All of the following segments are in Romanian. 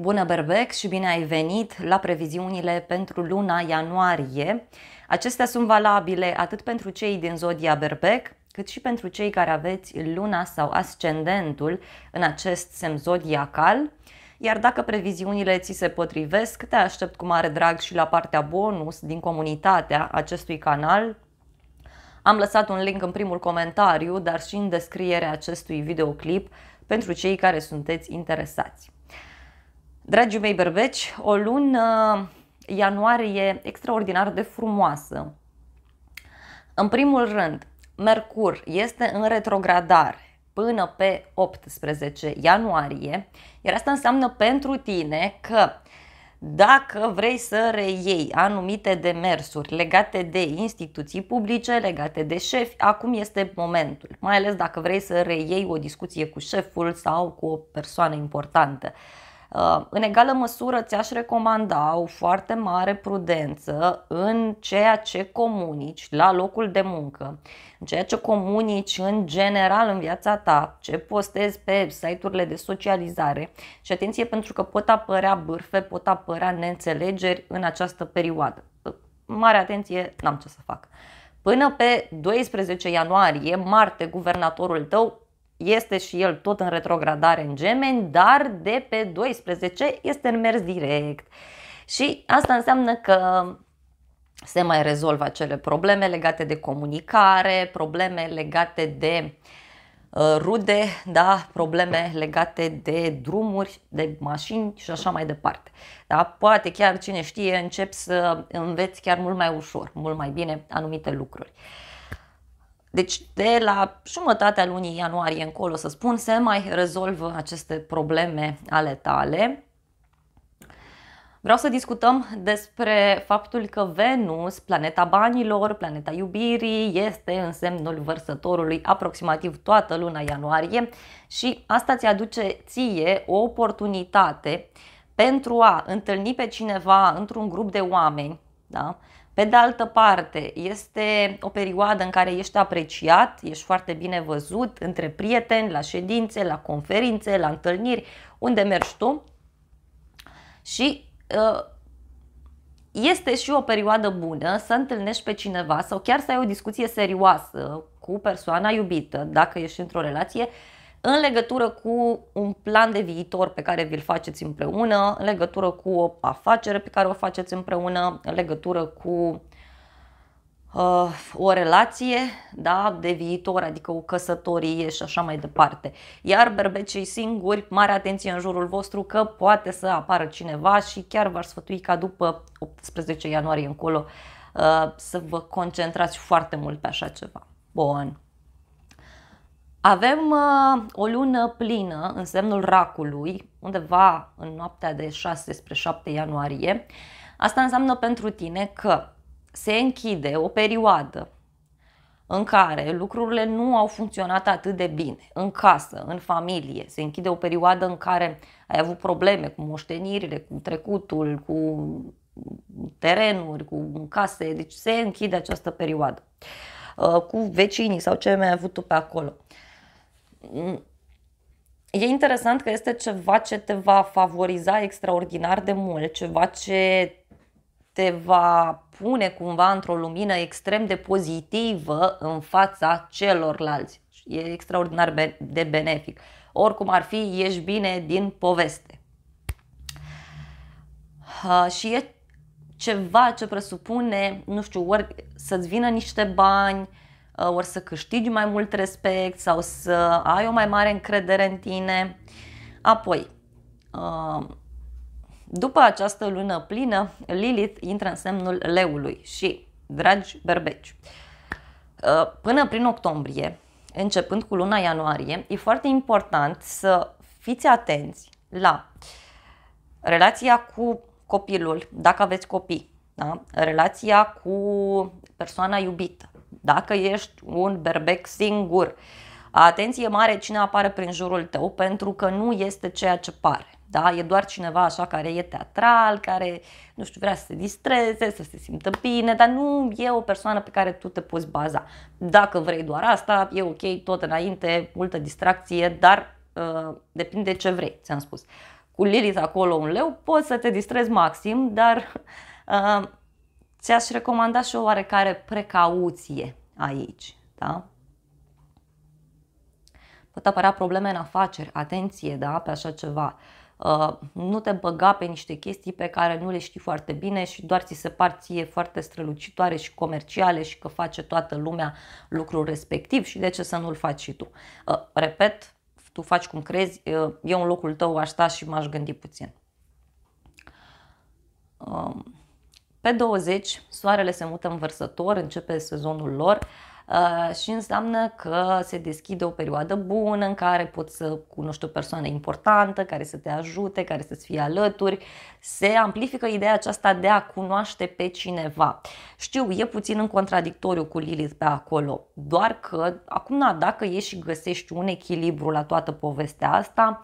Bună Berbec și bine ai venit la previziunile pentru luna ianuarie. Acestea sunt valabile atât pentru cei din zodia Berbec, cât și pentru cei care aveți luna sau ascendentul în acest semn zodiacal. Iar dacă previziunile ți se potrivesc, te aștept cu mare drag și la partea bonus din comunitatea acestui canal, am lăsat un link în primul comentariu, dar și în descrierea acestui videoclip pentru cei care sunteți interesați. Dragii mei berbeci, o lună ianuarie extraordinar de frumoasă. În primul rând, Mercur este în retrogradare până pe 18 ianuarie, iar asta înseamnă pentru tine că dacă vrei să reiei anumite demersuri legate de instituții publice, legate de șefi, acum este momentul, mai ales dacă vrei să reiei o discuție cu șeful sau cu o persoană importantă. Uh, în egală măsură ți-aș recomanda o foarte mare prudență în ceea ce comunici la locul de muncă, în ceea ce comunici în general în viața ta, ce postezi pe site-urile de socializare și atenție pentru că pot apărea bârfe, pot apărea neînțelegeri în această perioadă. Uh, mare atenție, n-am ce să fac. Până pe 12 ianuarie, marte, guvernatorul tău este și el tot în retrogradare în gemeni, dar de pe 12 este în mers direct. Și asta înseamnă că se mai rezolvă acele probleme legate de comunicare, probleme legate de uh, rude, da, probleme legate de drumuri, de mașini și așa mai departe. Da? Poate chiar cine știe încep să înveți chiar mult mai ușor, mult mai bine anumite lucruri. Deci de la jumătatea lunii ianuarie încolo, să spun, se mai rezolvă aceste probleme ale tale. Vreau să discutăm despre faptul că Venus, planeta banilor, planeta iubirii, este în semnul vărsătorului aproximativ toată luna ianuarie și asta ți aduce ție o oportunitate pentru a întâlni pe cineva într-un grup de oameni, da? Pe de altă parte, este o perioadă în care ești apreciat, ești foarte bine văzut între prieteni, la ședințe, la conferințe, la întâlniri, unde mergi tu. Și uh, este și o perioadă bună să întâlnești pe cineva sau chiar să ai o discuție serioasă cu persoana iubită, dacă ești într-o relație, în legătură cu un plan de viitor pe care vi-l faceți împreună, în legătură cu o afacere pe care o faceți împreună, în legătură cu uh, o relație da, de viitor, adică o căsătorie și așa mai departe. Iar berbecii singuri, mare atenție în jurul vostru că poate să apară cineva și chiar v-aș sfătui ca după 18 ianuarie încolo uh, să vă concentrați foarte mult pe așa ceva. Bun. Avem uh, o lună plină în semnul racului, undeva în noaptea de 6 spre 7 ianuarie. Asta înseamnă pentru tine că se închide o perioadă în care lucrurile nu au funcționat atât de bine, în casă, în familie, se închide o perioadă în care ai avut probleme cu moștenirile, cu trecutul, cu terenuri, cu case, deci se închide această perioadă uh, cu vecinii sau ce mai ai avut tu pe acolo e interesant că este ceva ce te va favoriza extraordinar de mult, ceva ce te va pune cumva într-o lumină extrem de pozitivă în fața celorlalți. E extraordinar de benefic. Oricum ar fi, ești bine din poveste. și e ceva ce presupune, nu știu, ori să-ți vină niște bani, uh, Uh, ori să câștigi mai mult respect sau să ai o mai mare încredere în tine. Apoi, uh, după această lună plină, Lilith intră în semnul leului și, dragi berbeci, uh, până prin octombrie, începând cu luna ianuarie, e foarte important să fiți atenți la relația cu copilul, dacă aveți copii, da? relația cu persoana iubită, dacă ești un berbec singur. Atenție mare cine apare prin jurul tău, pentru că nu este ceea ce pare. Da? E doar cineva așa care e teatral, care, nu știu, vrea să se distreze, să se simtă bine, dar nu e o persoană pe care tu te poți baza. Dacă vrei doar asta, e ok, tot înainte, multă distracție, dar uh, depinde ce vrei, ți-am spus. Cu Lilith acolo un leu, poți să te distrezi maxim, dar uh, ți-aș recomanda și o oarecare precauție aici. Da? Pot apărea probleme în afaceri, atenție da? pe așa ceva. Uh, nu te băga pe niște chestii pe care nu le știi foarte bine și doar ți se par ție foarte strălucitoare și comerciale și că face toată lumea lucrul respectiv și de ce să nu-l faci și tu. Uh, repet, tu faci cum crezi, uh, eu în locul tău aș sta și m-aș gândi puțin. Um, pe 20, soarele se mută în vărsător, începe sezonul lor uh, și înseamnă că se deschide o perioadă bună în care poți să cunoști o persoană importantă care să te ajute, care să-ți fie alături. Se amplifică ideea aceasta de a cunoaște pe cineva. Știu, e puțin în contradictoriu cu Lilith pe acolo, doar că acum na, da, dacă ieși și găsești un echilibru la toată povestea asta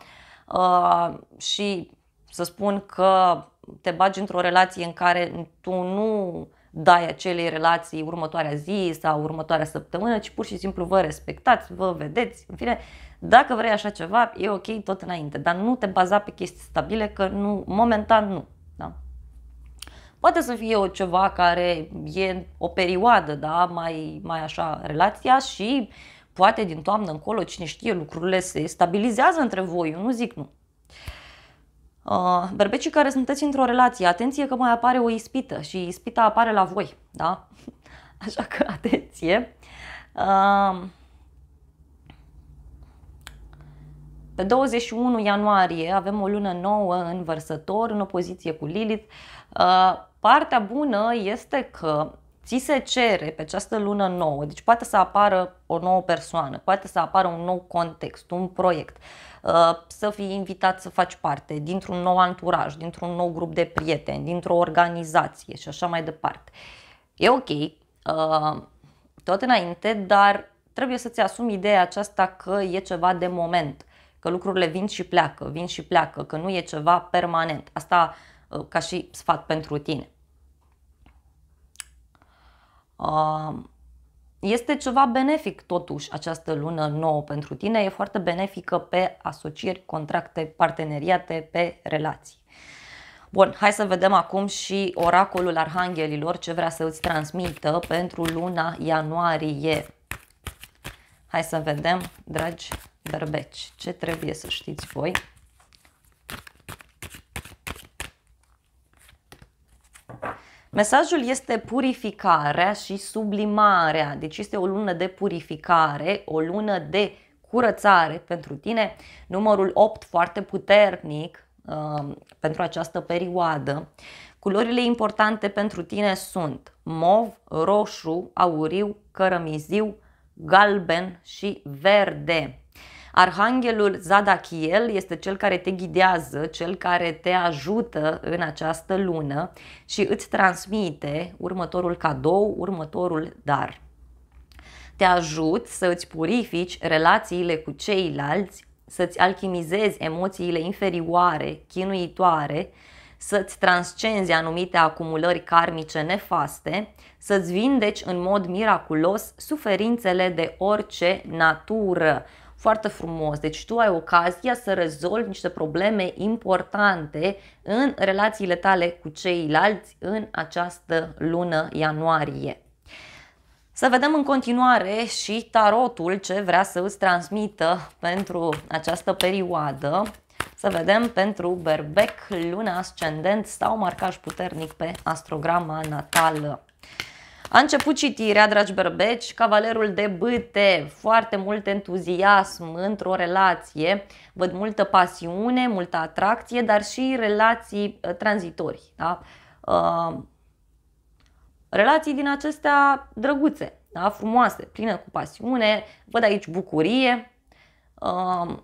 uh, și să spun că te bagi într-o relație în care tu nu dai acelei relații următoarea zi sau următoarea săptămână, ci pur și simplu vă respectați, vă vedeți, în fine, dacă vrei așa ceva, e ok tot înainte, dar nu te baza pe chestii stabile că nu, momentan nu. Da? Poate să fie o ceva care e o perioadă, da, mai, mai așa relația și poate din toamnă încolo, cine știe, lucrurile se stabilizează între voi, eu nu zic nu. Uh, berbecii care sunteți într-o relație, atenție că mai apare o ispită și ispita apare la voi, da? Așa că atenție. Uh, pe 21 ianuarie avem o lună nouă în vărsător, în opoziție cu Lilith. Uh, partea bună este că ți se cere pe această lună nouă, deci poate să apară o nouă persoană, poate să apară un nou context, un proiect. Uh, Uh, să fii invitat să faci parte dintr-un nou anturaj, dintr-un nou grup de prieteni, dintr-o organizație și așa mai departe. E ok, uh, tot înainte, dar trebuie să-ți asumi ideea aceasta că e ceva de moment, că lucrurile vin și pleacă, vin și pleacă, că nu e ceva permanent. Asta uh, ca și sfat pentru tine. Um, este ceva benefic totuși această lună nouă pentru tine, e foarte benefică pe asocieri, contracte, parteneriate, pe relații. Bun, hai să vedem acum și oracolul arhanghelilor ce vrea să îți transmită pentru luna ianuarie. Hai să vedem, dragi berbeci, ce trebuie să știți voi Mesajul este purificarea și sublimarea, deci este o lună de purificare, o lună de curățare pentru tine. Numărul 8 foarte puternic uh, pentru această perioadă. Culorile importante pentru tine sunt mov, roșu, auriu, cărămiziu, galben și verde. Arhanghelul Zadachiel este cel care te ghidează, cel care te ajută în această lună și îți transmite următorul cadou, următorul dar. Te ajut să îți purifici relațiile cu ceilalți, să-ți alchimizezi emoțiile inferioare, chinuitoare, să-ți transcenzi anumite acumulări karmice nefaste, să-ți vindeci în mod miraculos suferințele de orice natură. Foarte frumos. Deci tu ai ocazia să rezolvi niște probleme importante în relațiile tale cu ceilalți în această lună ianuarie. Să vedem în continuare și tarotul ce vrea să îți transmită pentru această perioadă. Să vedem pentru berbec, luna ascendent sau marcaj puternic pe astrograma natală. A început citirea, dragi berbeci, Cavalerul de bâte, foarte mult entuziasm într-o relație, văd multă pasiune, multă atracție, dar și relații uh, tranzitorii. Da? Uh, relații din acestea drăguțe, da? frumoase, pline cu pasiune, văd aici bucurie. Uh,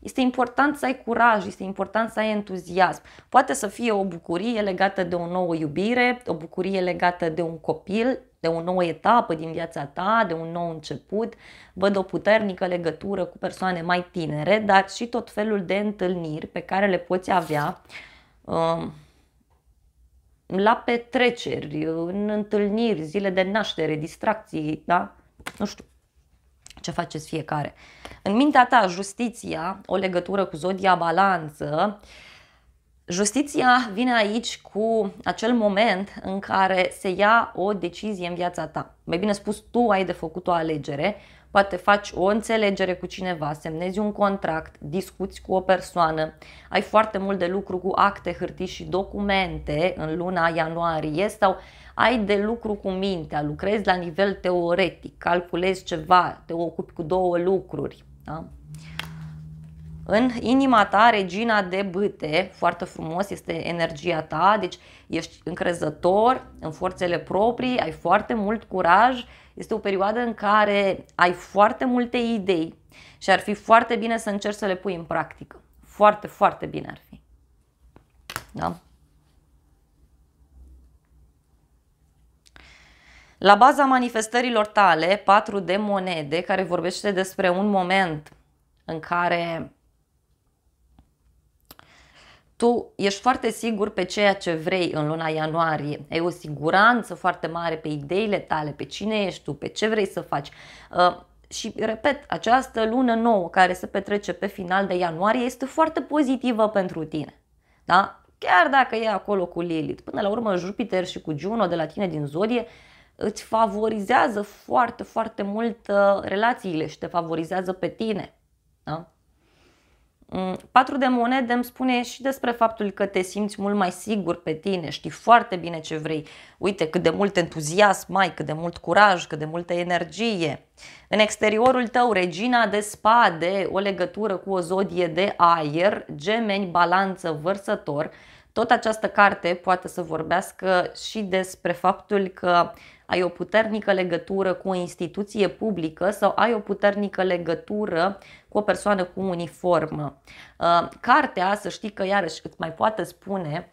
este important să ai curaj, este important să ai entuziasm. Poate să fie o bucurie legată de o nouă iubire, o bucurie legată de un copil, de o nouă etapă din viața ta, de un nou început. Văd o puternică legătură cu persoane mai tinere, dar și tot felul de întâlniri pe care le poți avea um, la petreceri, în întâlniri, zile de naștere, distracții, da? Nu știu, ce faceți fiecare. În mintea ta, justiția, o legătură cu zodia balanță, justiția vine aici cu acel moment în care se ia o decizie în viața ta. Mai bine spus, tu ai de făcut o alegere, poate faci o înțelegere cu cineva, semnezi un contract, discuți cu o persoană, ai foarte mult de lucru cu acte, hârtii și documente în luna ianuarie sau ai de lucru cu mintea, lucrezi la nivel teoretic, calculezi ceva, te ocupi cu două lucruri. Da? În inima ta, regina de bâte, foarte frumos, este energia ta, deci ești încrezător în forțele proprii, ai foarte mult curaj, este o perioadă în care ai foarte multe idei și ar fi foarte bine să încerci să le pui în practică. Foarte, foarte bine ar fi. Da? La baza manifestărilor tale, 4 de monede, care vorbește despre un moment în care tu ești foarte sigur pe ceea ce vrei în luna ianuarie. Ai o siguranță foarte mare pe ideile tale, pe cine ești tu, pe ce vrei să faci. Uh, și, repet, această lună nouă care se petrece pe final de ianuarie este foarte pozitivă pentru tine. Da? Chiar dacă e acolo cu Lilith. Până la urmă, Jupiter și cu Juno de la tine din zodie îți favorizează foarte, foarte mult uh, relațiile și te favorizează pe tine. Da? Mm, patru de monede îmi spune și despre faptul că te simți mult mai sigur pe tine, știi foarte bine ce vrei. Uite cât de mult entuziasm ai, cât de mult curaj, cât de multă energie. În exteriorul tău, regina de spade, o legătură cu o zodie de aer, gemeni, balanță, vărsător, tot această carte poate să vorbească și despre faptul că ai o puternică legătură cu o instituție publică sau ai o puternică legătură cu o persoană cu uniformă. Uh, cartea, să știi că iarăși îți mai poate spune,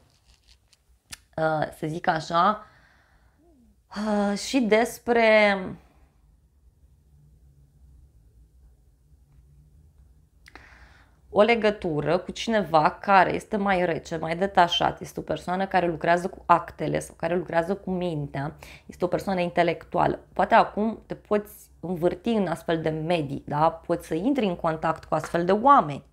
uh, să zic așa, uh, și despre o legătură cu cineva care este mai rece, mai detașat, este o persoană care lucrează cu actele sau care lucrează cu mintea, este o persoană intelectuală. Poate acum te poți învârti în astfel de medii, da? poți să intri în contact cu astfel de oameni.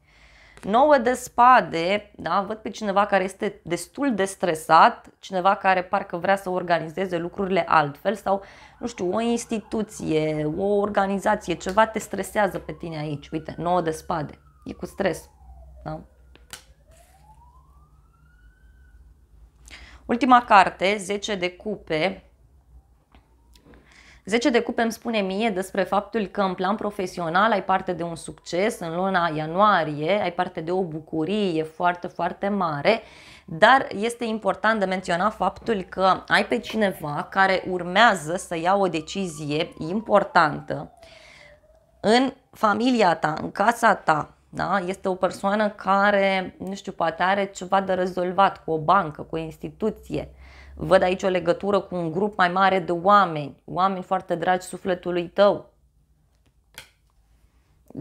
Nouă de spade, da? văd pe cineva care este destul de stresat, cineva care parcă vrea să organizeze lucrurile altfel sau, nu știu, o instituție, o organizație, ceva te stresează pe tine aici. Uite, nouă de spade. E cu stres. Da? Ultima carte, 10 de cupe. 10 de cupe îmi spune mie despre faptul că în plan profesional ai parte de un succes, în luna ianuarie ai parte de o bucurie foarte, foarte mare, dar este important de menționat faptul că ai pe cineva care urmează să ia o decizie importantă în familia ta, în casa ta, da? Este o persoană care, nu știu, poate are ceva de rezolvat cu o bancă, cu o instituție. Văd aici o legătură cu un grup mai mare de oameni, oameni foarte dragi sufletului tău.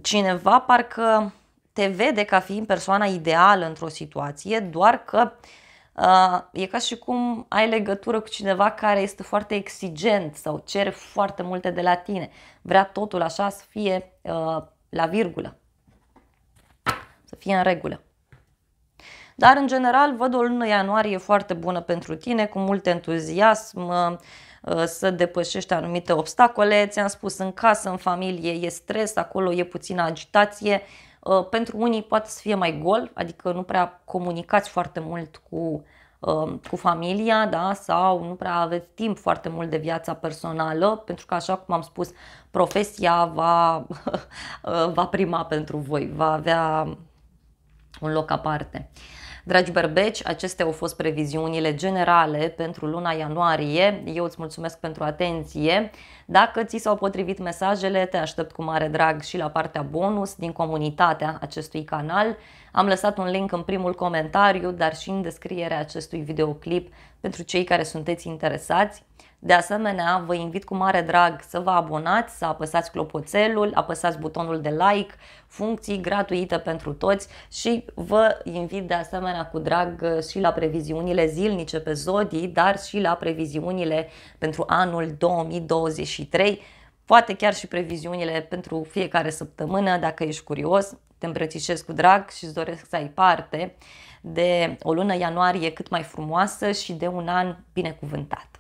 Cineva parcă te vede ca fiind persoana ideală într-o situație, doar că uh, e ca și cum ai legătură cu cineva care este foarte exigent sau cere foarte multe de la tine. Vrea totul așa să fie uh, la virgulă să fie în regulă. Dar, în general, văd o lună ianuarie foarte bună pentru tine, cu mult entuziasm, uh, uh, să depășești anumite obstacole. Ți-am spus, în casă, în familie, e stres, acolo e puțină agitație. Uh, pentru unii poate să fie mai gol, adică nu prea comunicați foarte mult cu, cu familia da? sau nu prea aveți timp foarte mult de viața personală, pentru că, așa cum am spus, profesia va, va prima pentru voi, va avea un loc aparte. Dragi berbeci, acestea au fost previziunile generale pentru luna ianuarie. Eu îți mulțumesc pentru atenție. Dacă ți s-au potrivit mesajele, te aștept cu mare drag și la partea bonus din comunitatea acestui canal. Am lăsat un link în primul comentariu, dar și în descrierea acestui videoclip pentru cei care sunteți interesați. De asemenea, vă invit cu mare drag să vă abonați, să apăsați clopoțelul, apăsați butonul de like, funcții gratuite pentru toți și vă invit de asemenea cu drag uh, și la previziunile zilnice pe zodii, dar și la previziunile pentru anul 2023 poate chiar și previziunile pentru fiecare săptămână, dacă ești curios, te îmbrățișez cu drag și îți doresc să ai parte de o lună ianuarie cât mai frumoasă și de un an binecuvântat.